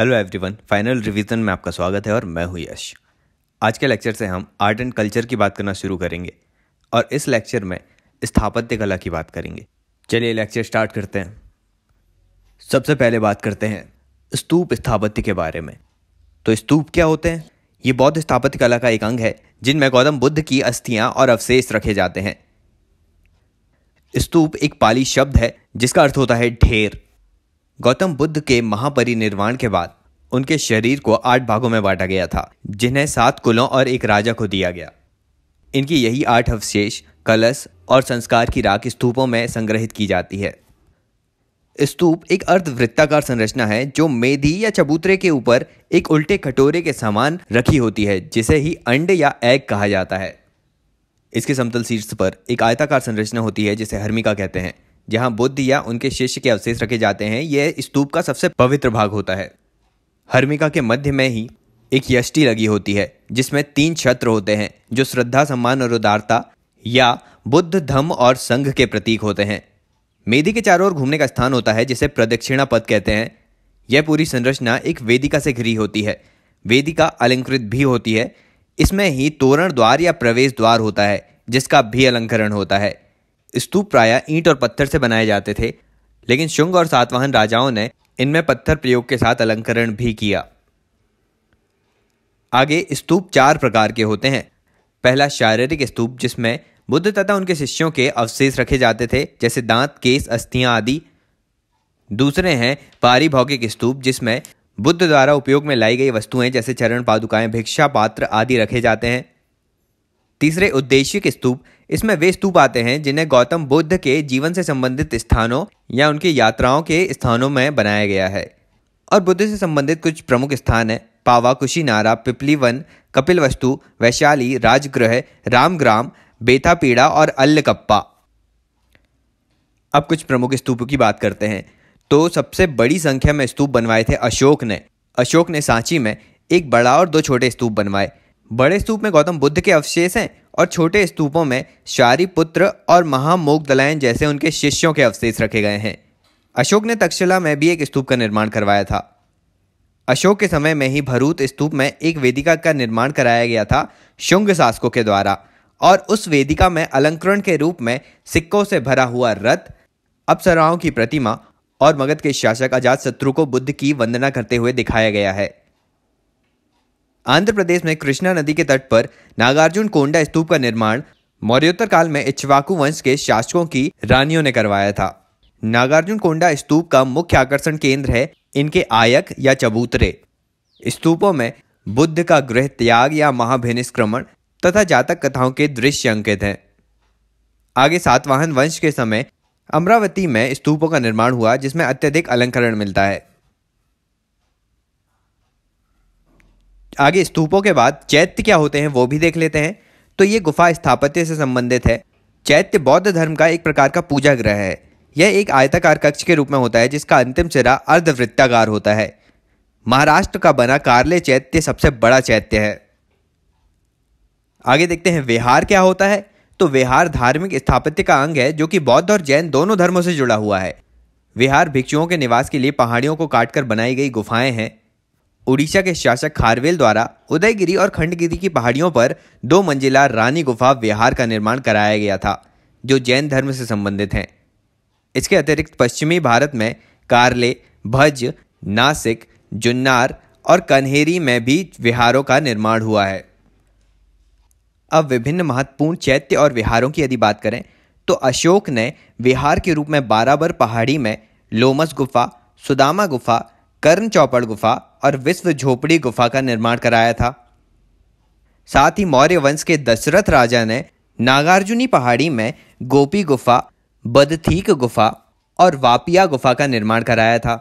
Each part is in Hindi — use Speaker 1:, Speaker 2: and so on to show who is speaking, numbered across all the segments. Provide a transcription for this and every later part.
Speaker 1: हेलो एवरीवन फाइनल रिवीजन में आपका स्वागत है और मैं हूँ यश आज के लेक्चर से हम आर्ट एंड कल्चर की बात करना शुरू करेंगे और इस लेक्चर में स्थापत्य कला की बात करेंगे चलिए लेक्चर स्टार्ट करते हैं सबसे पहले बात करते हैं स्तूप स्थापत्य के बारे में तो स्तूप क्या होते हैं ये बौद्ध स्थापत्य कला का एक अंग है जिनमें गौतम बुद्ध की अस्थियाँ और अवशेष रखे जाते हैं स्तूप एक पाली शब्द है जिसका अर्थ होता है ढेर गौतम बुद्ध के महापरिनिर्वाण के बाद उनके शरीर को आठ भागों में बांटा गया था जिन्हें सात कुलों और एक राजा को दिया गया इनकी यही आठ अवशेष कलश और संस्कार की राख स्तूपों में संग्रहित की जाती है स्तूप एक अर्धवृत्ताकार संरचना है जो मेधी या चबूतरे के ऊपर एक उल्टे कटोरे के समान रखी होती है जिसे ही अंड या एग कहा जाता है इसके समतल शीर्ष पर एक आयताकार संरचना होती है जिसे हर्मिका कहते हैं जहां बुद्ध या उनके शिष्य के अवशेष रखे जाते हैं यह स्तूप का सबसे पवित्र भाग होता है हर्मिका के मध्य में ही एक यष्टि लगी होती है जिसमें तीन छत्र होते हैं जो श्रद्धा सम्मान और उदारता या बुद्ध धम्म और संघ के प्रतीक होते हैं मेदी के चारों ओर घूमने का स्थान होता है जिसे प्रदक्षिणा पद कहते हैं यह पूरी संरचना एक वेदिका से घिरी होती है वेदिका अलंकृत भी होती है इसमें ही तोरण द्वार या प्रवेश द्वार होता है जिसका भी अलंकरण होता है स्तूप प्राय ईंट और पत्थर से बनाए जाते थे लेकिन शुंग और सातवाहन राजाओं ने इनमें पत्थर प्रयोग के साथ अलंकरण भी किया आगे स्तूप चार प्रकार के होते हैं पहला शारीरिक स्तूप जिसमें बुद्ध तथा उनके शिष्यों के अवशेष रखे जाते थे जैसे दांत केस अस्थियां आदि दूसरे हैं पारिभौगिक स्तूप जिसमें बुद्ध द्वारा उपयोग में लाई गई वस्तुएं जैसे चरण पादुकाएं भिक्षा पात्र आदि रखे जाते हैं तीसरे उद्देश्य के स्तूप इसमें वे स्तूप आते हैं जिन्हें गौतम बुद्ध के जीवन से संबंधित स्थानों या उनकी यात्राओं के स्थानों में बनाया गया है और बुद्ध से संबंधित कुछ प्रमुख स्थान हैं पावा कुशीनारा पिपलीवन कपिल वस्तु वैशाली राजगृह रामग्राम बेतापीड़ा और अल्लकप्पा अब कुछ प्रमुख स्तूपों की बात करते हैं तो सबसे बड़ी संख्या में स्तूप बनवाए थे अशोक ने अशोक ने सांची में एक बड़ा और दो छोटे स्तूप बनवाए बड़े स्तूप में गौतम बुद्ध के अवशेष हैं और छोटे स्तूपों में शारी पुत्र और महामोगदलायन जैसे उनके शिष्यों के अवशेष रखे गए हैं अशोक ने तक्षशिला में भी एक स्तूप का निर्माण करवाया था अशोक के समय में ही भरूत स्तूप में एक वेदिका का निर्माण कराया गया था शुंग शासकों के द्वारा और उस वेदिका में अलंकरण के रूप में सिक्कों से भरा हुआ रथ अप्सराओं की प्रतिमा और मगध के शासक अजात शत्रु को बुद्ध की वंदना करते हुए दिखाया गया है आंध्र प्रदेश में कृष्णा नदी के तट पर नागार्जुन कोंडा स्तूप का निर्माण मौर्योत्तर काल में इच्छवाकू वंश के शासकों की रानियों ने करवाया था नागार्जुन कोंडा स्तूप का मुख्य आकर्षण केंद्र है इनके आयक या चबूतरे स्तूपों में बुद्ध का गृह त्याग या महाभिनिष्क्रमण तथा जातक कथाओं के दृश्य अंकित हैं आगे सातवाहन वंश के समय अमरावती में स्तूपों का निर्माण हुआ जिसमें अत्यधिक अलंकरण मिलता है आगे स्तूपों के बाद चैत्य क्या होते हैं वो भी देख लेते हैं तो ये गुफा स्थापत्य से संबंधित है चैत्य बौद्ध धर्म का एक प्रकार का पूजा ग्रह है यह एक आयताकार कक्ष के रूप में होता है जिसका अंतिम सिरा अर्धवृत्ताकार होता है महाराष्ट्र का बना कार्ले चैत्य सबसे बड़ा चैत्य है आगे देखते हैं विहार क्या होता है तो विहार धार्मिक स्थापत्य का अंग है जो कि बौद्ध और जैन दोनों धर्मों से जुड़ा हुआ है विहार भिक्षुओं के निवास के लिए पहाड़ियों को काटकर बनाई गई गुफाएं हैं उड़ीसा के शासक खारवेल द्वारा उदयगिरी और खंडगिरी की पहाड़ियों पर दो मंजिला रानी गुफा विहार का निर्माण कराया गया था जो जैन धर्म से संबंधित हैं इसके अतिरिक्त पश्चिमी भारत में कारले भज नासिक जुन्नार और कन्हेरी में भी विहारों का निर्माण हुआ है अब विभिन्न महत्वपूर्ण चैत्य और विहारों की यदि बात करें तो अशोक ने विहार के रूप में बाराबर पहाड़ी में लोमस गुफा सुदामा गुफा कर्ण चौपड़ गुफा और विश्व झोपड़ी गुफा का निर्माण कराया था साथ ही मौर्य वंश के दशरथ राजा ने नागार्जुनी पहाड़ी में गोपी गुफा बदथीक गुफा और वापिया गुफा का निर्माण कराया था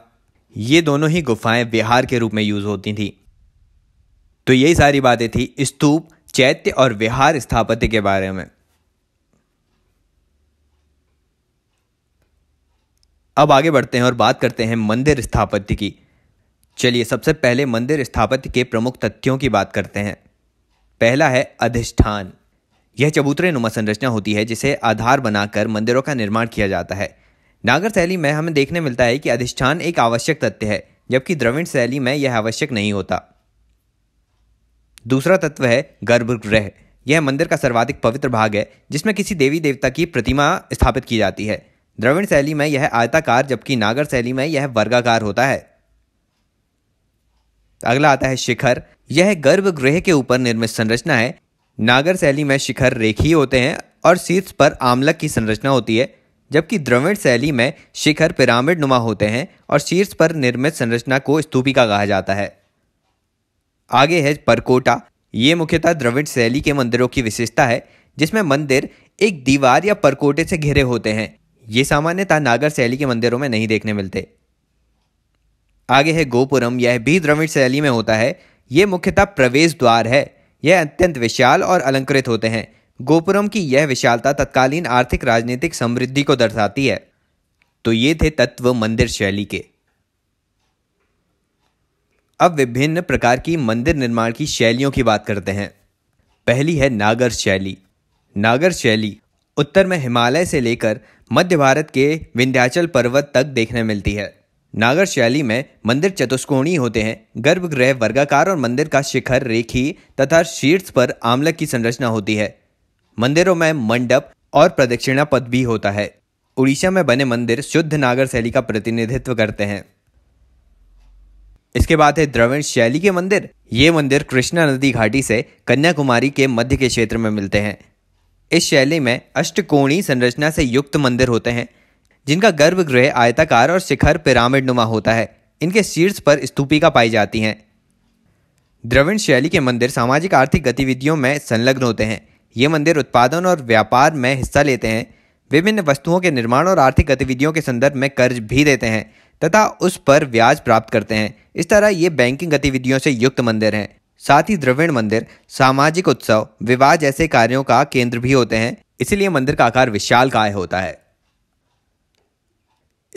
Speaker 1: ये दोनों ही गुफाएं विहार के रूप में यूज होती थी तो यही सारी बातें थी स्तूप चैत्य और विहार स्थापत्य के बारे में अब आगे बढ़ते हैं और बात करते हैं मंदिर स्थापत्य की चलिए सबसे पहले मंदिर स्थापत्य के प्रमुख तथ्यों की बात करते हैं पहला है अधिष्ठान यह चबूतरे नुमा संरचना होती है जिसे आधार बनाकर मंदिरों का निर्माण किया जाता है नागर शैली में हमें देखने मिलता है कि अधिष्ठान एक आवश्यक तथ्य है जबकि द्रविण शैली में यह आवश्यक नहीं होता दूसरा तत्व है गर्भगृह यह मंदिर का सर्वाधिक पवित्र भाग है जिसमें किसी देवी देवता की प्रतिमा स्थापित की जाती है द्रविण शैली में यह आयताकार जबकि नागर शैली में यह वर्गाकार होता है अगला आता है शिखर यह गर्भगृह के ऊपर निर्मित संरचना है नागर शैली में शिखर रेखीय होते हैं और शीर्ष पर आमलक की संरचना होती है जबकि द्रविड़ शैली में शिखर पिरामिड नुमा होते हैं और शीर्ष पर निर्मित संरचना को स्तूपिका कहा जाता है आगे है परकोटा ये मुख्यतः द्रविड़ शैली के मंदिरों की विशेषता है जिसमें मंदिर एक दीवार या परकोटे से घिरे होते हैं ये सामान्यतः नागर शैली के मंदिरों में नहीं देखने मिलते आगे है गोपुरम यह भी द्रविड़ शैली में होता है यह मुख्यतः प्रवेश द्वार है यह अत्यंत विशाल और अलंकृत होते हैं गोपुरम की यह विशालता तत्कालीन आर्थिक राजनीतिक समृद्धि को दर्शाती है तो ये थे तत्व मंदिर शैली के अब विभिन्न प्रकार की मंदिर निर्माण की शैलियों की बात करते हैं पहली है नागर शैली नागर शैली उत्तर में हिमालय से लेकर मध्य भारत के विंध्याचल पर्वत तक देखने मिलती है नागर शैली में मंदिर चतुष्कोणी होते हैं गर्भगृह वर्गाकार और मंदिर का शिखर रेखी तथा शीर्ष पर आमलक की संरचना होती है मंदिरों में मंडप और प्रदक्षिणा पद भी होता है उड़ीसा में बने मंदिर शुद्ध नागर शैली का प्रतिनिधित्व करते हैं इसके बाद है द्रविण शैली के मंदिर ये मंदिर कृष्णा नदी घाटी से कन्याकुमारी के मध्य के क्षेत्र में मिलते हैं इस शैली में अष्टकोणी संरचना से युक्त मंदिर होते हैं जिनका गर्भगृह आयताकार और शिखर पिरामिड नुमा होता है इनके शीर्ष पर स्तूपिका पाई जाती हैं द्रविण शैली के मंदिर सामाजिक आर्थिक गतिविधियों में संलग्न होते हैं ये मंदिर उत्पादन और व्यापार में हिस्सा लेते हैं विभिन्न वस्तुओं के निर्माण और आर्थिक गतिविधियों के संदर्भ में कर्ज भी देते हैं तथा उस पर ब्याज प्राप्त करते हैं इस तरह ये बैंकिंग गतिविधियों से युक्त मंदिर हैं साथ ही द्रविण मंदिर सामाजिक उत्सव विवाह जैसे कार्यों का केंद्र भी होते हैं इसलिए मंदिर का आकार विशाल काय होता है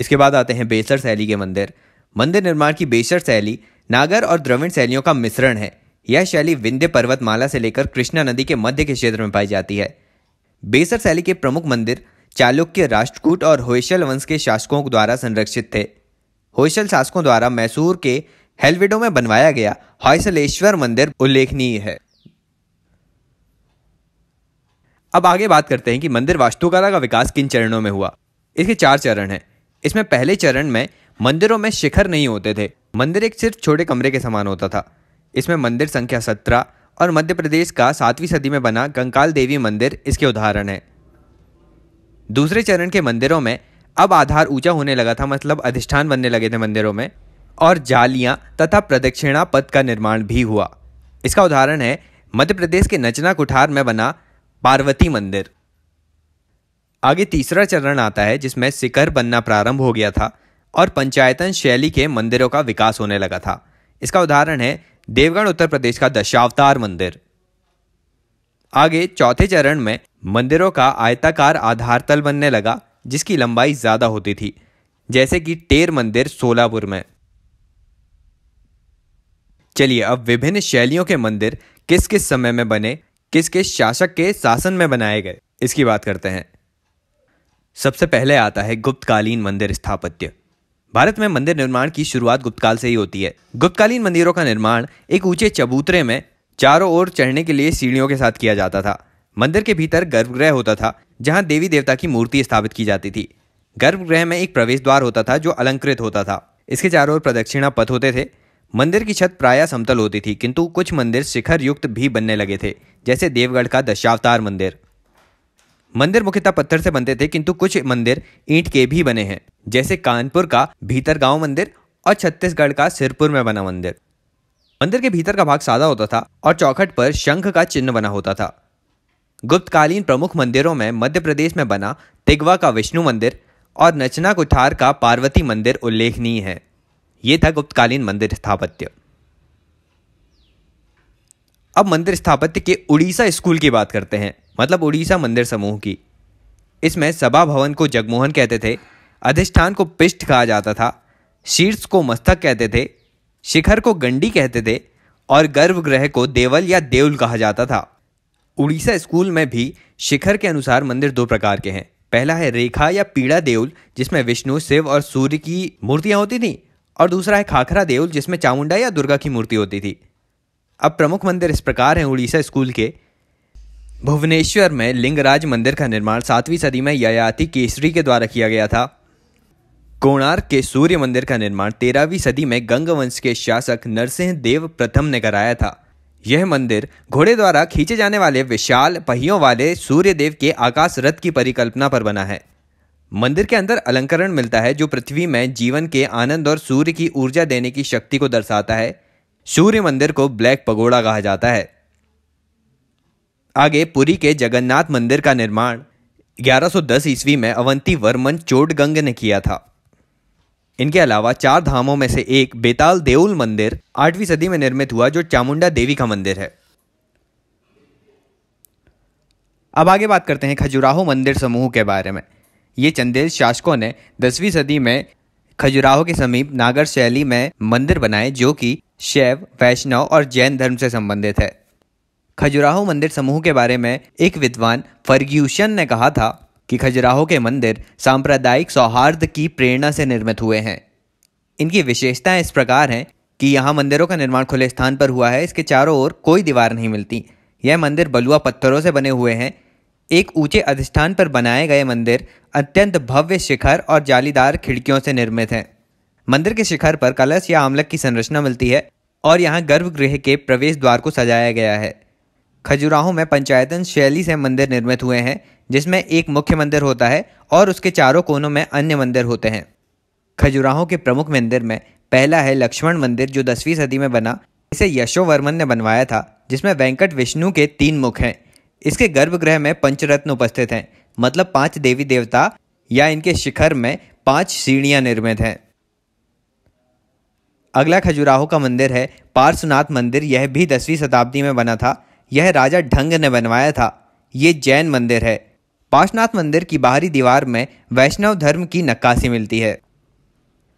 Speaker 1: इसके बाद आते हैं बेसर शैली के मंदिर मंदिर निर्माण की बेसर शैली नागर और द्रविड़ शैलियों का मिश्रण है यह शैली विंध्य पर्वतमाला से लेकर कृष्णा नदी के मध्य के क्षेत्र में पाई जाती है बेसर शैली के प्रमुख मंदिर चालुक्य राष्ट्रकूट और होयशल वंश के शासकों द्वारा संरक्षित थे होयशल शासकों द्वारा मैसूर के हेलविडो में बनवाया गया हौसलेश्वर मंदिर उल्लेखनीय है अब आगे बात करते हैं कि मंदिर वास्तुकला का विकास किन चरणों में हुआ इसके चार चरण हैं इसमें पहले चरण में मंदिरों में शिखर नहीं होते थे मंदिर एक सिर्फ छोटे कमरे के समान होता था इसमें मंदिर संख्या सत्रह और मध्य प्रदेश का सातवीं सदी में बना कंकाल देवी मंदिर इसके उदाहरण है दूसरे चरण के मंदिरों में अब आधार ऊंचा होने लगा था मतलब अधिष्ठान बनने लगे थे मंदिरों में और जालियां तथा प्रदक्षिणा पथ का निर्माण भी हुआ इसका उदाहरण है मध्य प्रदेश के नचना कुठार में बना पार्वती मंदिर आगे तीसरा चरण आता है जिसमें सिकर बनना प्रारंभ हो गया था और पंचायतन शैली के मंदिरों का विकास होने लगा था इसका उदाहरण है देवगण उत्तर प्रदेश का दशावतार मंदिर आगे चौथे चरण में मंदिरों का आयताकार आधार तल बनने लगा जिसकी लंबाई ज़्यादा होती थी जैसे कि टेर मंदिर सोलापुर में चलिए अब विभिन्न शैलियों के मंदिर किस किस समय में बने किस किस शासक के शासन में बनाए गए इसकी बात करते हैं सबसे पहले आता है गुप्तकालीन मंदिर स्थापत्य भारत में मंदिर निर्माण की शुरुआत गुप्तकाल से ही होती है गुप्तकालीन मंदिरों का निर्माण एक ऊंचे चबूतरे में चारों ओर चढ़ने के लिए सीढ़ियों के साथ किया जाता था मंदिर के भीतर गर्भगृह होता था जहां देवी देवता की मूर्ति स्थापित की जाती थी गर्भगृह में एक प्रवेश द्वार होता था जो अलंकृत होता था इसके चारों ओर प्रदक्षिणा पथ होते थे मंदिर की छत प्रायः समतल होती थी किंतु कुछ मंदिर शिखर युक्त भी बनने लगे थे जैसे देवगढ़ का दशावतार मंदिर मंदिर मुख्यतः पत्थर से बनते थे किंतु कुछ मंदिर ईंट के भी बने हैं जैसे कानपुर का भीतरगांव मंदिर और छत्तीसगढ़ का सिरपुर में बना मंदिर मंदिर के भीतर का भाग सादा होता था और चौखट पर शंख का चिन्ह बना होता था गुप्तकालीन प्रमुख मंदिरों में मध्य प्रदेश में बना तिगवा का विष्णु मंदिर और नचना कुठार का पार्वती मंदिर उल्लेखनीय है ये था गुप्तकालीन मंदिर स्थापत्य अब मंदिर स्थापत्य के उड़ीसा स्कूल की बात करते हैं मतलब उड़ीसा मंदिर समूह की इसमें सभा भवन को जगमोहन कहते थे अधिष्ठान को पिष्ट कहा जाता था शीर्ष को मस्तक कहते थे शिखर को गंडी कहते थे और गर्भगृह को देवल या देउल कहा जाता था उड़ीसा स्कूल में भी शिखर के अनुसार मंदिर दो प्रकार के हैं पहला है रेखा या पीड़ा देउल जिसमें विष्णु शिव और सूर्य की मूर्तियाँ होती थी और दूसरा है खाखरा देउल जिसमें चामुंडा या दुर्गा की मूर्ति होती थी अब प्रमुख मंदिर इस प्रकार हैं उड़ीसा स्कूल के भुवनेश्वर में लिंगराज मंदिर का निर्माण सातवीं सदी में ययाति केसरी के द्वारा किया गया था कोणार्क के सूर्य मंदिर का निर्माण तेरहवीं सदी में गंग वंश के शासक नरसिंह देव प्रथम ने कराया था यह मंदिर घोड़े द्वारा खींचे जाने वाले विशाल पहियों वाले सूर्यदेव के आकाश रथ की परिकल्पना पर बना है मंदिर के अंदर अलंकरण मिलता है जो पृथ्वी में जीवन के आनंद और सूर्य की ऊर्जा देने की शक्ति को दर्शाता है सूर्य मंदिर को ब्लैक पगोड़ा कहा जाता है आगे पुरी के जगन्नाथ मंदिर का निर्माण 1110 ईस्वी में अवंती वर्मन चोटगंग ने किया था इनके अलावा चार धामों में से एक बेताल देउल मंदिर आठवीं सदी में निर्मित हुआ जो चामुंडा देवी का मंदिर है अब आगे बात करते हैं खजुराहो मंदिर समूह के बारे में ये चंदेल शासकों ने दसवीं सदी में खजुराहो के समीप नागर शैली में मंदिर बनाए जो कि शैव वैष्णव और जैन धर्म से संबंधित है खजुराहो मंदिर समूह के बारे में एक विद्वान फर्ग्यूशन ने कहा था कि खजुराहो के मंदिर सांप्रदायिक सौहार्द की प्रेरणा से निर्मित हुए हैं इनकी विशेषताएं इस प्रकार हैं कि यहाँ मंदिरों का निर्माण खुले स्थान पर हुआ है इसके चारों ओर कोई दीवार नहीं मिलती यह मंदिर बलुआ पत्थरों से बने हुए हैं एक ऊंचे अधिष्ठान पर बनाए गए मंदिर अत्यंत भव्य शिखर और जालीदार खिड़कियों से निर्मित है मंदिर के शिखर पर कलश या आमलक की संरचना मिलती है और यहाँ गर्भगृह के प्रवेश द्वार को सजाया गया है खजुराहो में पंचायतन शैली से मंदिर निर्मित हुए हैं जिसमें एक मुख्य मंदिर होता है और उसके चारों कोनों में अन्य मंदिर होते हैं खजुराहो के प्रमुख मंदिर में पहला है लक्ष्मण मंदिर जो दसवीं सदी में बना इसे यशोवर्मन ने बनवाया था जिसमें वेंकट विष्णु के तीन मुख हैं इसके गर्भगृह में पंचरत्न उपस्थित हैं मतलब पांच देवी देवता या इनके शिखर में पांच सीढ़ियां निर्मित हैं अगला खजुराहो का मंदिर है पार्श्वनाथ मंदिर यह भी दसवीं शताब्दी में बना था यह राजा ढंग ने बनवाया था ये जैन मंदिर है पाशनाथ मंदिर की बाहरी दीवार में वैष्णव धर्म की नक्काशी मिलती है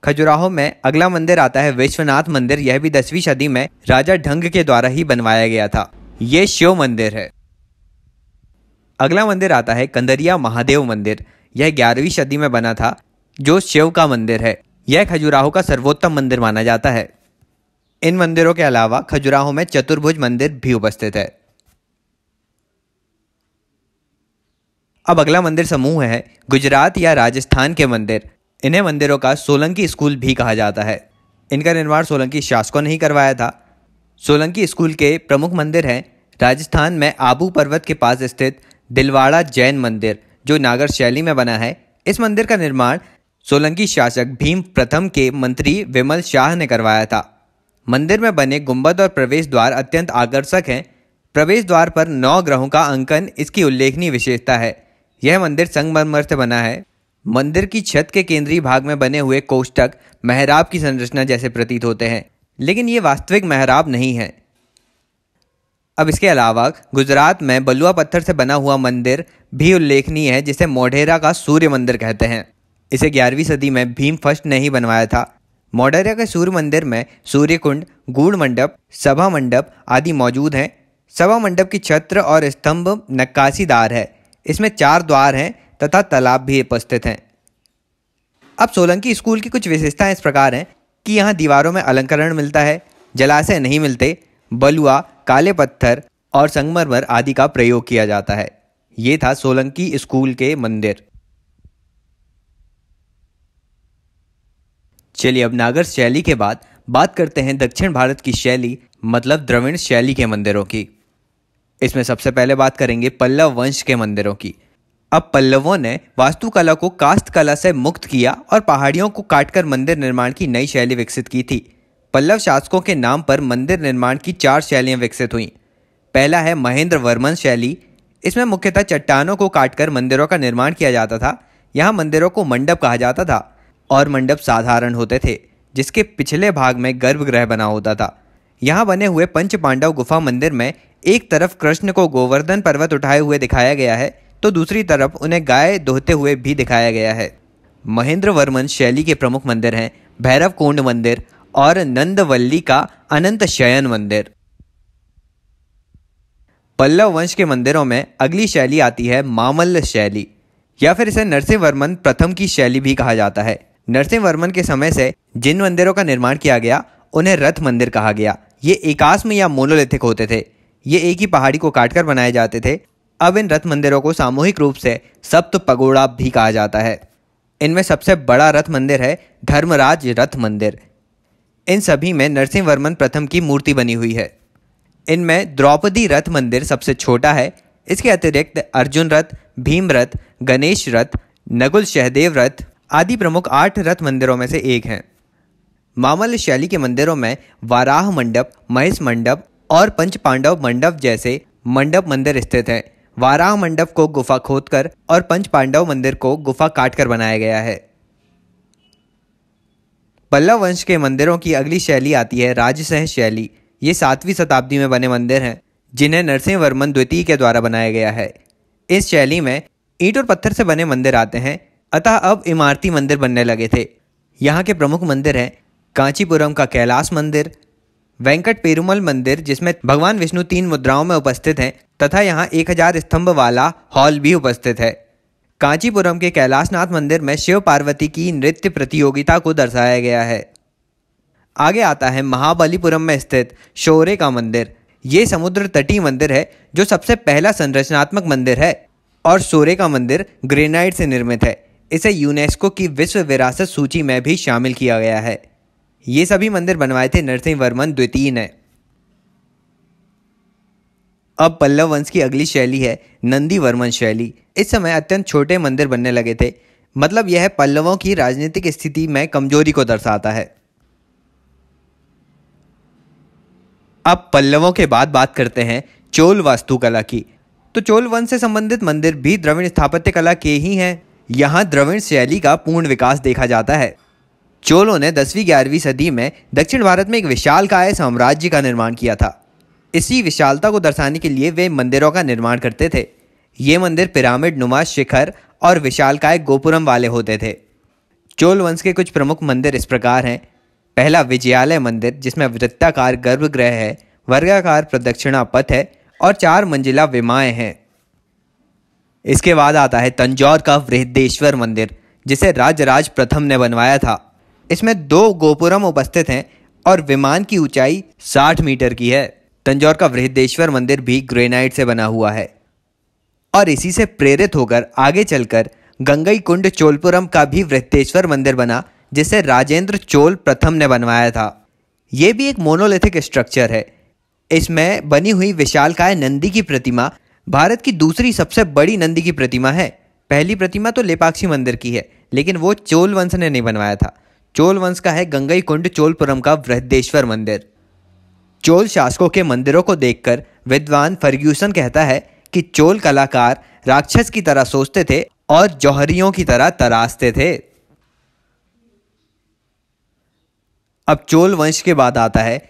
Speaker 1: खजुराहो में अगला मंदिर आता है विश्वनाथ मंदिर यह भी दसवीं सदी में राजा ढंग के द्वारा ही बनवाया गया था यह शिव मंदिर है अगला मंदिर आता है कंदरिया महादेव मंदिर यह ग्यारहवीं सदी में बना था जो शिव का मंदिर है यह खजुराहो का सर्वोत्तम मंदिर माना जाता है इन मंदिरों के अलावा खजुराहो में चतुर्भुज मंदिर भी उपस्थित है अब अगला मंदिर समूह है गुजरात या राजस्थान के मंदिर इन्हें मंदिरों का सोलंकी स्कूल भी कहा जाता है इनका निर्माण सोलंकी शासकों ने ही करवाया था सोलंकी स्कूल के प्रमुख मंदिर हैं राजस्थान में आबू पर्वत के पास स्थित दिलवाड़ा जैन मंदिर जो नागर शैली में बना है इस मंदिर का निर्माण सोलंकी शासक भीम प्रथम के मंत्री विमल शाह ने करवाया था मंदिर में बने गुंबद और प्रवेश द्वार अत्यंत आकर्षक हैं प्रवेश द्वार पर नौ ग्रहों का अंकन इसकी उल्लेखनीय विशेषता है यह मंदिर संगमरमर से बना है मंदिर की छत के केंद्रीय भाग में बने हुए कोष्टक मेहराब की संरचना जैसे प्रतीत होते हैं लेकिन ये वास्तविक मेहराब नहीं है अब इसके अलावा गुजरात में बलुआ पत्थर से बना हुआ मंदिर भी उल्लेखनीय है जिसे मोढेरा का सूर्य मंदिर कहते हैं इसे ग्यारहवीं सदी में भीम फर्स्ट ने ही बनवाया था मोडेरा के सूर्य मंदिर में सूर्य कुंड गूढ़ मंडप सभा मंडप आदि मौजूद हैं सभा मंडप की छत्र और स्तंभ नक्काशीदार है इसमें चार द्वार हैं तथा तालाब भी उपस्थित हैं अब सोलंकी स्कूल की कुछ विशेषताएं इस प्रकार हैं कि यहाँ दीवारों में अलंकरण मिलता है जलाशय नहीं मिलते बलुआ काले पत्थर और संगमरमर आदि का प्रयोग किया जाता है ये था सोलंकी स्कूल के मंदिर चलिए अब नागर शैली के बाद बात करते हैं दक्षिण भारत की शैली मतलब द्रविण शैली के मंदिरों की इसमें सबसे पहले बात करेंगे पल्लव वंश के मंदिरों की अब पल्लवों ने वास्तुकला को कास्त कला से मुक्त किया और पहाड़ियों को काटकर मंदिर निर्माण की नई शैली विकसित की थी पल्लव शासकों के नाम पर मंदिर निर्माण की चार शैलियाँ विकसित हुई पहला है महेंद्र वर्मन शैली इसमें मुख्यतः चट्टानों को काटकर मंदिरों का निर्माण किया जाता था यहाँ मंदिरों को मंडप कहा जाता था और मंडप साधारण होते थे जिसके पिछले भाग में गर्भगृह बना होता था यहाँ बने हुए पंच पांडव गुफा मंदिर में एक तरफ कृष्ण को गोवर्धन पर्वत उठाए हुए दिखाया गया है तो दूसरी तरफ उन्हें गाय दोहते हुए भी दिखाया गया है महेंद्र वर्मन शैली के प्रमुख मंदिर हैं भैरव कुंड मंदिर और नंदवल्ली का अनंत शयन मंदिर पल्लव वंश के मंदिरों में अगली शैली आती है मामल्ल शैली या फिर इसे नरसिंह वर्मन प्रथम की शैली भी कहा जाता है नरसिंह वर्मन के समय से जिन मंदिरों का निर्माण किया गया उन्हें रथ मंदिर कहा गया ये एकास्म या मोनोलिथिक होते थे ये एक ही पहाड़ी को काटकर बनाए जाते थे अब इन रथ मंदिरों को सामूहिक रूप से सप्त पगोड़ा भी कहा जाता है इनमें सबसे बड़ा रथ मंदिर है धर्मराज रथ मंदिर इन सभी में नरसिंह वर्मन प्रथम की मूर्ति बनी हुई है इनमें द्रौपदी रथ मंदिर सबसे छोटा है इसके अतिरिक्त अर्जुन रथ भीम रथ गणेश रथ नगुल सहदेव रथ आदि प्रमुख आठ रथ मंदिरों में से एक हैं मामल शैली के मंदिरों में वाराह मंडप महेश मंडप और पंच पांडव मंडप जैसे मंडप मंदिर स्थित हैं वाराह मंडप को गुफा खोदकर और पंच पांडव मंदिर को गुफा काटकर बनाया गया है पल्लव वंश के मंदिरों की अगली शैली आती है राजसह शैली ये सातवीं शताब्दी में बने मंदिर हैं जिन्हें नरसिंह वर्मन द्वितीय के द्वारा बनाया गया है इस शैली में ईंट और पत्थर से बने मंदिर आते हैं अतः अब इमारती मंदिर बनने लगे थे यहाँ के प्रमुख मंदिर हैं कांचीपुरम का कैलाश मंदिर वेंकट पेरुमल मंदिर जिसमें भगवान विष्णु तीन मुद्राओं में उपस्थित हैं तथा यहाँ एक हजार स्तंभ वाला हॉल भी उपस्थित है कांचीपुरम के कैलाशनाथ मंदिर में शिव पार्वती की नृत्य प्रतियोगिता को दर्शाया गया है आगे आता है महाबलीपुरम में स्थित शोरे का मंदिर ये समुद्र तटीय मंदिर है जो सबसे पहला संरचनात्मक मंदिर है और शोरे का मंदिर ग्रेनाइट से निर्मित है इसे यूनेस्को की विश्व विरासत सूची में भी शामिल किया गया है ये सभी मंदिर बनवाए थे नरसिंह वर्मन द्वितीय ने अब पल्लव वंश की अगली शैली है नंदी वर्मन शैली इस समय अत्यंत छोटे मंदिर बनने लगे थे मतलब यह पल्लवों की राजनीतिक स्थिति में कमजोरी को दर्शाता है अब पल्लवों के बाद बात करते हैं चोल वास्तुकला की तो चोल वंश से संबंधित मंदिर भी द्रविड़ स्थापत्य कला के ही हैं यहाँ द्रविड़ शैली का पूर्ण विकास देखा जाता है चोलों ने दसवीं ग्यारहवीं सदी में दक्षिण भारत में एक विशाल काय साम्राज्य का निर्माण किया था इसी विशालता को दर्शाने के लिए वे मंदिरों का निर्माण करते थे ये मंदिर पिरामिड नुमा शिखर और विशालकाय गोपुरम वाले होते थे चोल वंश के कुछ प्रमुख मंदिर इस प्रकार हैं पहला विजयालय मंदिर जिसमें वृत्ताकार गर्भगृह है वर्गाकार प्रदक्षिणा पथ है और चार मंजिला विमाएँ हैं इसके बाद आता है तंजौर का वृहदेश्वर मंदिर जिसे राजराज प्रथम ने बनवाया था इसमें दो गोपुरम उपस्थित हैं और विमान की ऊंचाई 60 मीटर की है तंजौर का वृहदेश्वर मंदिर भी ग्रेनाइट से बना हुआ है और इसी से प्रेरित होकर आगे चलकर गंगई कुंड चोलपुरम का भी वृहदेश्वर मंदिर बना जिसे राजेंद्र चोल प्रथम ने बनवाया था ये भी एक मोनोलिथिक स्ट्रक्चर है इसमें बनी हुई विशालकाय नंदी की प्रतिमा भारत की दूसरी सबसे बड़ी नंदी की प्रतिमा है पहली प्रतिमा तो लेपाक्षी मंदिर की है लेकिन वो चोल वंश ने नहीं बनवाया था चोल वंश का है गंगई कुंड चोलपुरम का वृद्धेश्वर मंदिर चोल शासकों के मंदिरों को देखकर विद्वान फर्ग्यूसन कहता है कि चोल कलाकार राक्षस की तरह सोचते थे और जौहरियों की तरह तरासते थे अब चोल वंश के बाद आता है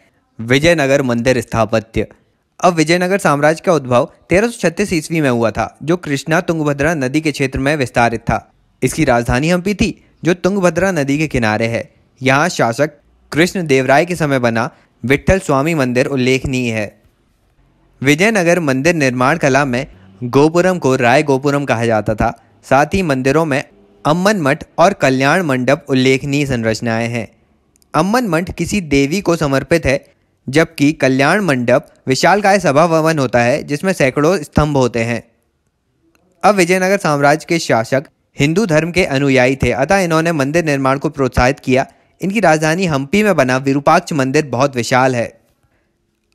Speaker 1: विजयनगर मंदिर स्थापत्य अब विजयनगर साम्राज्य का उद्भव छत्तीस ईस्वी में हुआ था जो कृष्णा तुंगभद्रा नदी के क्षेत्र में विस्तारित था इसकी राजधानी हम्पी थी जो तुंगभद्रा नदी के किनारे है यहाँ शासक कृष्ण देवराय के समय बना विट्ठल स्वामी मंदिर उल्लेखनीय है विजयनगर मंदिर निर्माण कला में गोपुरम को राय गोपुरम कहा जाता था साथ ही मंदिरों में अम्मन मठ और कल्याण मंडप उल्लेखनीय संरचनाएं हैं अम्मन मठ किसी देवी को समर्पित है जबकि कल्याण मंडप विशालकाय सभा भवन होता है जिसमें सैकड़ों स्तंभ होते हैं अब विजयनगर साम्राज्य के शासक हिंदू धर्म के अनुयायी थे अतः इन्होंने मंदिर निर्माण को प्रोत्साहित किया इनकी राजधानी हम्पी में बना विरूपाक्ष मंदिर बहुत विशाल है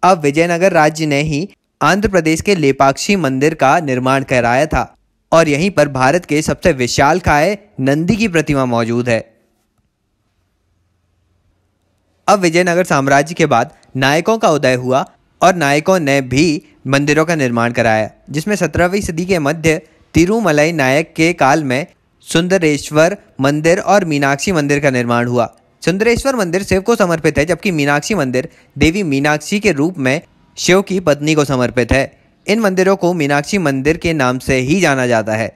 Speaker 1: अब विजयनगर राज्य ने ही आंध्र प्रदेश के लेपाक्षी मंदिर का निर्माण कराया था और यहीं पर भारत के सबसे विशाल खाए नंदी की प्रतिमा मौजूद है अब विजयनगर साम्राज्य के बाद नायकों का उदय हुआ और नायकों ने भी मंदिरों का निर्माण कराया जिसमें सत्रहवीं सदी के मध्य तिरुमलई नायक के काल में सुंदरेश्वर मंदिर और मीनाक्षी मंदिर का निर्माण हुआ सुंदरेश्वर मंदिर शिव को समर्पित है जबकि मीनाक्षी मंदिर देवी मीनाक्षी के रूप में शिव की पत्नी को समर्पित है इन मंदिरों को मीनाक्षी मंदिर के नाम से ही जाना जाता है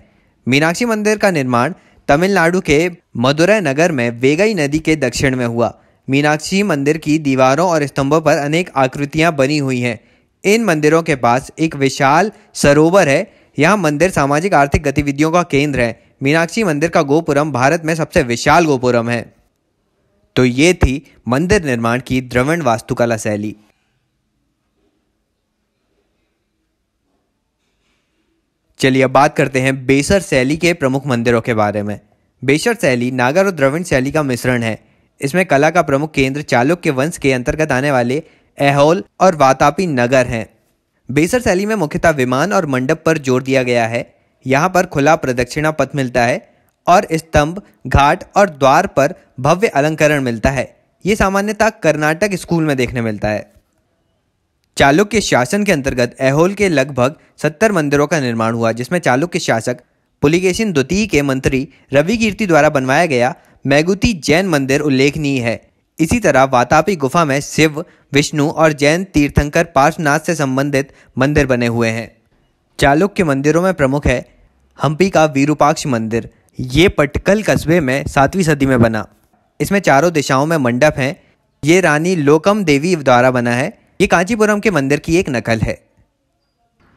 Speaker 1: मीनाक्षी मंदिर का निर्माण तमिलनाडु के मदुरै नगर में वेगई नदी के दक्षिण में हुआ मीनाक्षी मंदिर की दीवारों और स्तंभों पर अनेक आकृतियां बनी हुई हैं इन मंदिरों के पास एक विशाल सरोवर है यह मंदिर सामाजिक आर्थिक गतिविधियों का केंद्र है मीनाक्षी मंदिर का गोपुरम भारत में सबसे विशाल गोपुरम है तो ये थी मंदिर निर्माण की द्रविण वास्तुकला शैली चलिए अब बात करते हैं बेसर शैली के प्रमुख मंदिरों के बारे में बेसर शैली नागर और द्रविण शैली का मिश्रण है इसमें कला का प्रमुख केंद्र चालुक्य वंश के अंतर्गत आने वाले एहोल और वातापी नगर हैं बेसर शैली में मुख्यतः विमान और मंडप पर जोर दिया गया है यहाँ पर खुला प्रदक्षिणा पथ मिलता है और स्तंभ घाट और द्वार पर भव्य अलंकरण मिलता है ये सामान्यतः कर्नाटक स्कूल में देखने मिलता है चालुक्य शासन के अंतर्गत एहोल के लगभग सत्तर मंदिरों का निर्माण हुआ जिसमें चालुक्य शासक पुलिकेशन द्वितीय के मंत्री रवि कीर्ति द्वारा बनवाया गया मैगुती जैन मंदिर उल्लेखनीय है इसी तरह वातापी गुफा में शिव विष्णु और जैन तीर्थंकर पार्श्वनाथ से संबंधित मंदिर बने हुए हैं चालुक्य मंदिरों में प्रमुख है हम्पी का वीरूपाक्ष मंदिर ये पटकल कस्बे में सातवीं सदी में बना इसमें चारों दिशाओं में मंडप हैं ये रानी लोकम देवी द्वारा बना है ये कांचीपुरम के मंदिर की एक नकल है